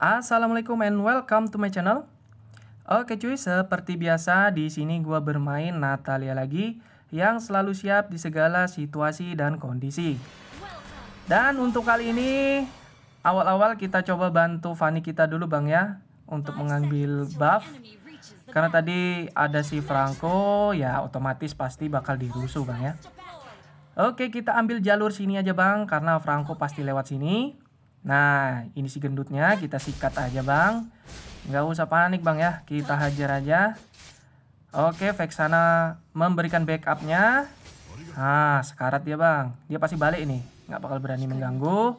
Assalamualaikum and welcome to my channel. Oke cuy, seperti biasa di sini gua bermain Natalia lagi yang selalu siap di segala situasi dan kondisi. Dan untuk kali ini awal-awal kita coba bantu Fanny kita dulu Bang ya untuk mengambil buff. Karena tadi ada si Franco ya otomatis pasti bakal dirusuh Bang ya. Oke, kita ambil jalur sini aja Bang karena Franco pasti lewat sini. Nah, ini si gendutnya kita sikat aja bang. Nggak usah panik bang ya, kita hajar aja. Oke, Vexana memberikan backupnya. Nah, sekarat dia bang. Dia pasti balik ini. nggak bakal berani mengganggu.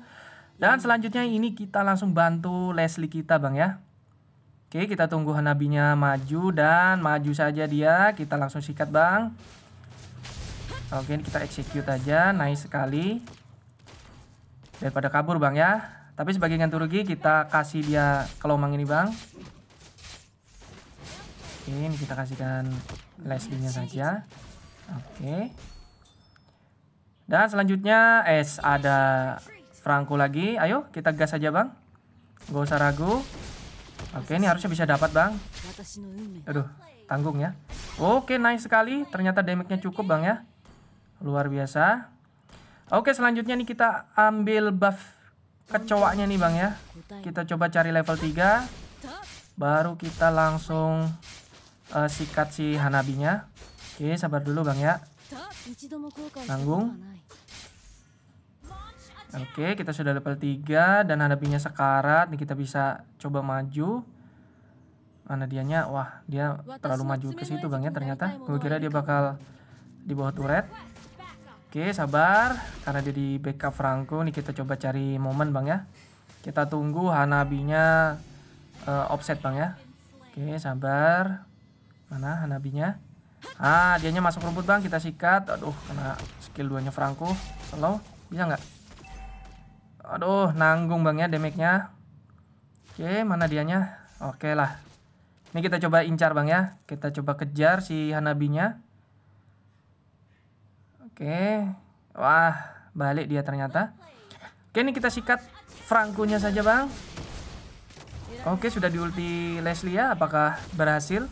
Dan selanjutnya ini kita langsung bantu Leslie kita bang ya. Oke, kita tunggu Hanabinya maju dan maju saja dia. Kita langsung sikat bang. Oke, kita execute aja. Nice sekali daripada kabur bang ya tapi sebagai ganti rugi kita kasih dia kelomang ini bang oke ini kita kasihkan Leslie saja oke dan selanjutnya es ada Franco lagi ayo kita gas aja bang gak usah ragu oke ini harusnya bisa dapat bang aduh tanggung ya oke nice sekali ternyata damage nya cukup bang ya luar biasa Oke, selanjutnya nih kita ambil buff kecoaknya nih Bang ya. Kita coba cari level 3. Baru kita langsung uh, sikat si Hanabinya. Oke, sabar dulu Bang ya. Nanggung Oke, kita sudah level 3 dan Hanabinya sekarat. Nih kita bisa coba maju mana dianya wah dia terlalu maju ke situ bang ya ternyata gue kira dia bakal di bawah turret Oke, sabar. Karena dia di backup Franco, nih kita coba cari momen, Bang ya. Kita tunggu Hanabinya uh, offset, Bang ya. Oke, sabar. Mana Hanabinya? Ah, dianya masuk rumput, Bang. Kita sikat. Aduh, kena skill duanya Franco. Slow. Bisa nggak? Aduh, nanggung, Bang ya, damage-nya. Oke, mana dianya? Oke lah. Ini kita coba incar, Bang ya. Kita coba kejar si Hanabinya. Oke. Wah, balik dia ternyata. Oke, ini kita sikat Frankunya saja, Bang. Oke, sudah diulti Leslie ya. Apakah berhasil?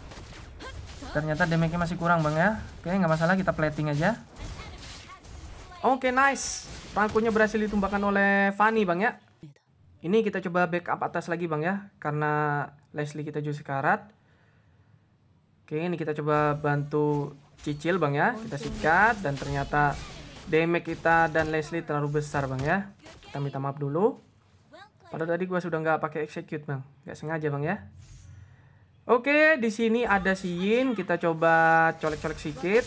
Ternyata damage masih kurang, Bang ya. Oke, nggak masalah, kita plating aja. Oke, nice. Frankunya berhasil ditumbangkan oleh Fanny, Bang ya. Ini kita coba backup atas lagi, Bang ya. Karena Leslie kita juga sekarat. Oke, ini kita coba bantu cicil bang ya kita sikat dan ternyata damage kita dan Leslie terlalu besar bang ya kita minta maaf dulu pada tadi gua sudah nggak pakai execute bang nggak sengaja bang ya oke di sini ada si Yin kita coba colek-colek sedikit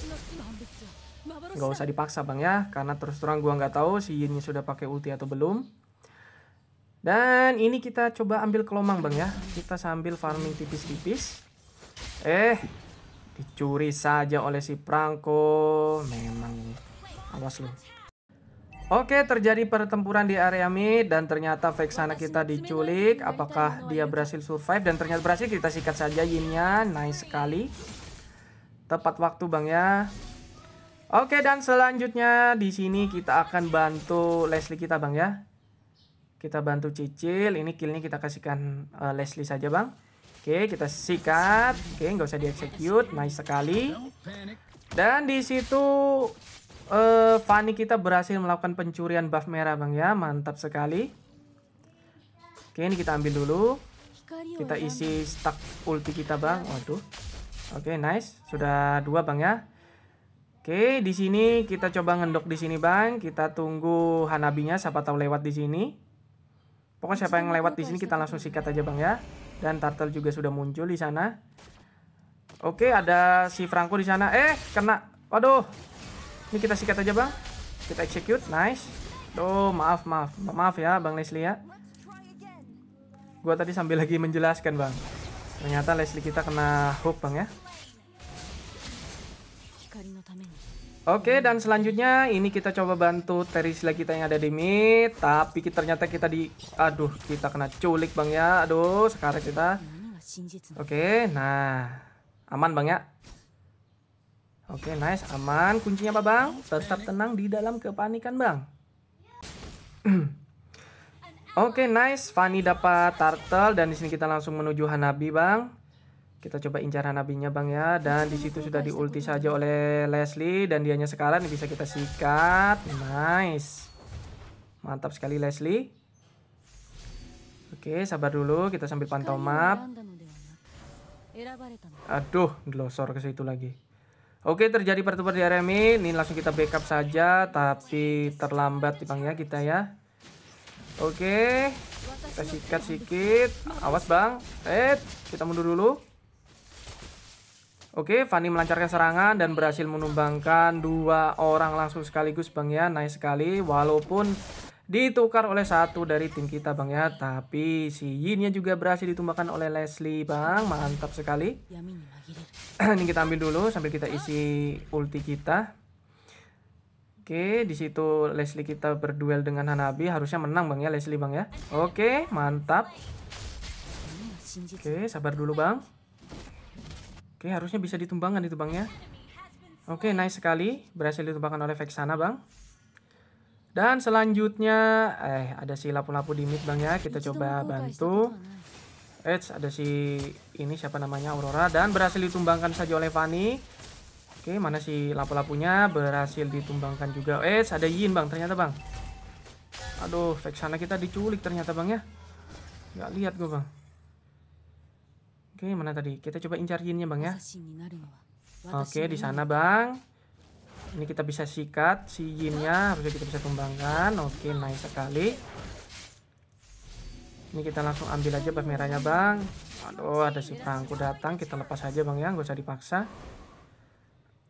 nggak usah dipaksa bang ya karena terus terang gua nggak tahu si Siinnya sudah pakai ulti atau belum dan ini kita coba ambil kelomang bang ya kita sambil farming tipis-tipis eh Dicuri saja oleh si Prangko. Memang awas lu. Oke, terjadi pertempuran di area mid dan ternyata Vexana kita diculik. Apakah dia berhasil survive dan ternyata berhasil kita sikat saja Yinnya. Nice sekali. Tepat waktu Bang ya. Oke, dan selanjutnya di sini kita akan bantu Leslie kita Bang ya. Kita bantu Cicil. Ini killnya kita kasihkan uh, Leslie saja Bang. Oke, kita sikat. Oke, nggak usah dieksekut. Nice sekali. Dan di situ uh, Fanny kita berhasil melakukan pencurian buff merah, Bang ya. Mantap sekali. Oke, ini kita ambil dulu. Kita isi stack ulti kita, Bang. Waduh. Oke, nice. Sudah dua, Bang ya. Oke, di sini kita coba ngendok di sini, Bang. Kita tunggu Hanabinya siapa tahu lewat di sini. Pokoknya siapa yang lewat di sini kita langsung sikat aja, Bang ya. Dan Turtle juga sudah muncul di sana. Oke, ada si Franco di sana. Eh, kena. Waduh. Ini kita sikat aja, Bang. Kita execute. Nice. Tuh, maaf, maaf. Maaf ya, Bang Leslie ya. Gua tadi sambil lagi menjelaskan, Bang. Ternyata Leslie kita kena hook, Bang ya. Oke, dan selanjutnya ini kita coba bantu Terisla kita yang ada di mid, tapi kita, ternyata kita di aduh, kita kena culik Bang ya. Aduh, sekarang kita. Oke, nah. Aman Bang ya. Oke, nice, aman. Kuncinya apa Bang? Tetap tenang di dalam kepanikan Bang. Oke, nice. Fanny dapat turtle dan di sini kita langsung menuju Hanabi Bang. Kita coba incar Hanabinya Bang ya. Dan di situ sudah diulti saja oleh Leslie. Dan dianya sekarang bisa kita sikat. Nice. Mantap sekali Leslie. Oke, sabar dulu. Kita sambil pantau map. Aduh, glosor ke situ lagi. Oke, terjadi pertempuran di area ini. langsung kita backup saja. Tapi terlambat Bang ya kita ya. Oke. Kita sikat sikit Awas Bang. Eh, kita mundur dulu. Oke, Fanny melancarkan serangan dan berhasil menumbangkan dua orang langsung sekaligus Bang ya. Nice sekali walaupun ditukar oleh satu dari tim kita Bang ya, tapi si Yinnya juga berhasil ditumbangkan oleh Leslie Bang. Mantap sekali. Ini kita ambil dulu sambil kita isi ulti kita. Oke, di situ Leslie kita berduel dengan Hanabi, harusnya menang Bang ya Leslie Bang ya. Oke, mantap. Oke, sabar dulu Bang. Oke, harusnya bisa ditumbangkan itu ya. Oke, nice sekali. Berhasil ditumbangkan oleh Vexana, Bang. Dan selanjutnya, eh ada si lapu-lapu di mid, Bang ya. Kita coba bantu. Eh, ada si ini siapa namanya Aurora dan berhasil ditumbangkan saja oleh Fanny. Oke, mana si lapu-lapunya? Berhasil ditumbangkan juga. Eh, ada Yin, Bang. Ternyata, Bang. Aduh, Vexana kita diculik ternyata, Bang ya. Gak lihat gue, Bang. Oke, mana tadi? Kita coba incar yinnya, Bang ya. Oke, di sana, Bang. Ini kita bisa sikat si yinnya, harusnya kita bisa kembangkan. Oke, nice sekali. Ini kita langsung ambil aja buff merahnya, Bang. Aduh, ada si perangku datang, kita lepas aja, Bang ya, nggak usah dipaksa.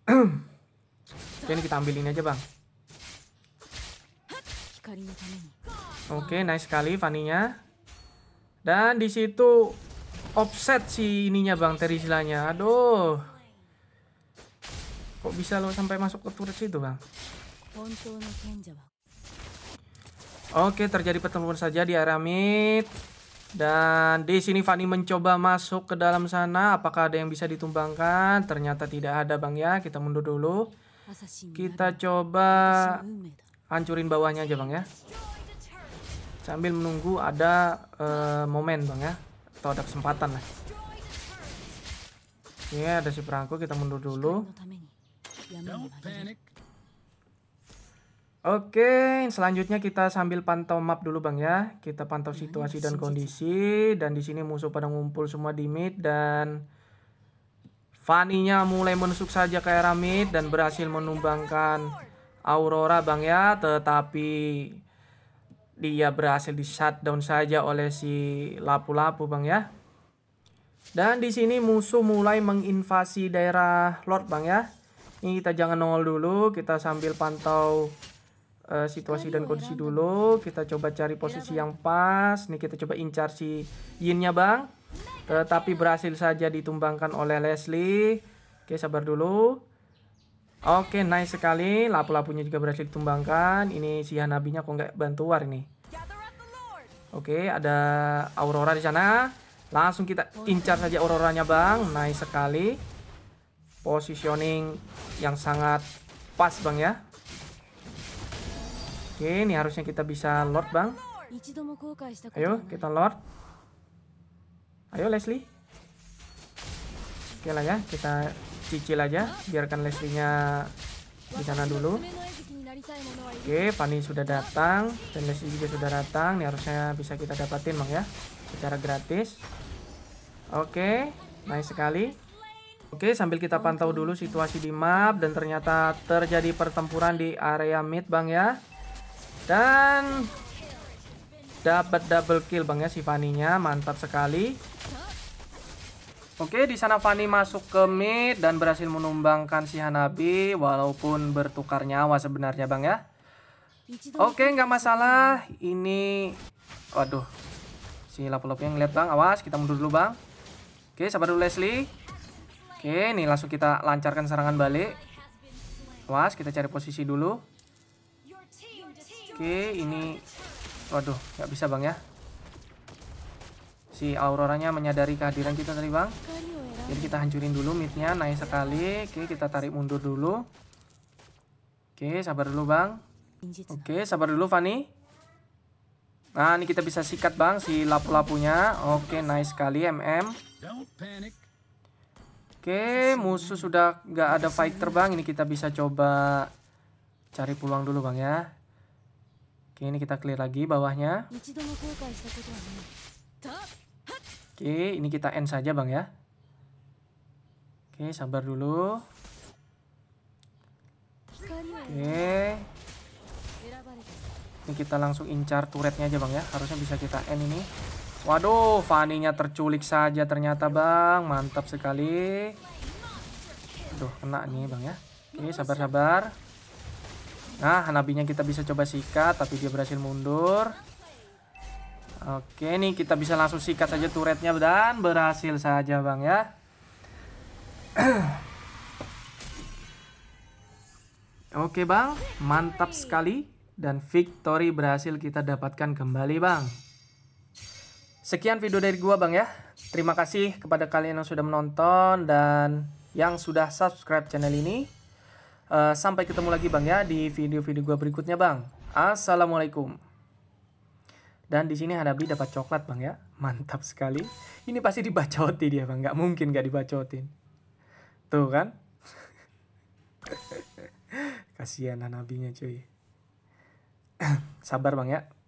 Oke, ini kita ambil ini aja, Bang. Oke, nice sekali Faninya. Dan di situ offset si ininya Bang Terisilanya, Aduh. Kok bisa lo sampai masuk ke turret situ, Bang? Oke, terjadi pertempuran saja di area mid. Dan di sini Fanny mencoba masuk ke dalam sana. Apakah ada yang bisa ditumbangkan? Ternyata tidak ada, Bang ya. Kita mundur dulu. Kita coba hancurin bawahnya aja, Bang ya. Sambil menunggu ada uh, momen, Bang ya. Atau ada kesempatan lah. Ini yeah, ada si perangku, kita mundur dulu. Oke, okay, selanjutnya kita sambil pantau map dulu Bang ya. Kita pantau situasi dan kondisi dan di sini musuh pada ngumpul semua di mid dan Faninya mulai menusuk saja ke era mid dan berhasil menumbangkan Aurora Bang ya, tetapi dia berhasil di shutdown saja oleh si lapu-lapu bang ya. Dan di sini musuh mulai menginvasi daerah Lord bang ya. Ini kita jangan nongol dulu, kita sambil pantau uh, situasi dan kondisi dulu. Kita coba cari posisi yang pas. Nih kita coba incar si Yinnya bang. Tetapi berhasil saja ditumbangkan oleh Leslie. Oke sabar dulu. Oke, nice sekali. Lapu-lapunya juga berhasil ditumbangkan. Ini si Hanabinya kok nggak bantuar ini. Oke, ada Aurora di sana. Langsung kita incar saja Auroranya, Bang. Nice sekali. Positioning yang sangat pas, Bang ya. Oke, ini harusnya kita bisa Lord, Bang. Ayo, kita Lord. Ayo, Leslie. Oke lah ya, kita cicil aja biarkan Leslie-nya di sana dulu Oke Fanny sudah datang dan Leslie juga sudah datang ini harusnya bisa kita dapatin bang ya secara gratis Oke nice sekali Oke sambil kita pantau dulu situasi di map dan ternyata terjadi pertempuran di area mid bang ya dan dapat double kill bang ya si mantap sekali Oke, di sana Fanny masuk ke mid dan berhasil menumbangkan si Hanabi walaupun bertukar nyawa sebenarnya Bang ya. Oke, nggak masalah. Ini, waduh, si lapu-lapunya ngeliat Bang. Awas, kita mundur dulu Bang. Oke, sabar dulu Leslie. Oke, ini langsung kita lancarkan serangan balik. Awas, kita cari posisi dulu. Oke, ini, waduh, nggak bisa Bang ya. Si Auroranya menyadari kehadiran kita tadi Bang jadi kita hancurin dulu midnya naik sekali oke kita tarik mundur dulu oke sabar dulu bang oke sabar dulu Fani nah ini kita bisa sikat bang si lapu-lapunya oke nice sekali MM oke musuh sudah nggak ada fighter bang ini kita bisa coba cari peluang dulu bang ya oke ini kita clear lagi bawahnya oke ini kita end saja bang ya Oke, sabar dulu. Oke. Ini kita langsung incar turretnya aja bang ya. Harusnya bisa kita end ini. Waduh, Faninya terculik saja ternyata bang. Mantap sekali. Aduh, kena nih bang ya. Oke, sabar-sabar. Nah, Hanabinya kita bisa coba sikat, tapi dia berhasil mundur. Oke, nih kita bisa langsung sikat saja turretnya dan berhasil saja bang ya. Oke bang, mantap sekali dan victory berhasil kita dapatkan kembali bang. Sekian video dari gua bang ya. Terima kasih kepada kalian yang sudah menonton dan yang sudah subscribe channel ini. Uh, sampai ketemu lagi bang ya di video-video gua berikutnya bang. Assalamualaikum. Dan di sini Hanabi dapat coklat bang ya, mantap sekali. Ini pasti dibacotin dia bang, nggak mungkin nggak dibacotin. Tuh gitu kan? Kasihan nabinya cuy. Sabar bang ya.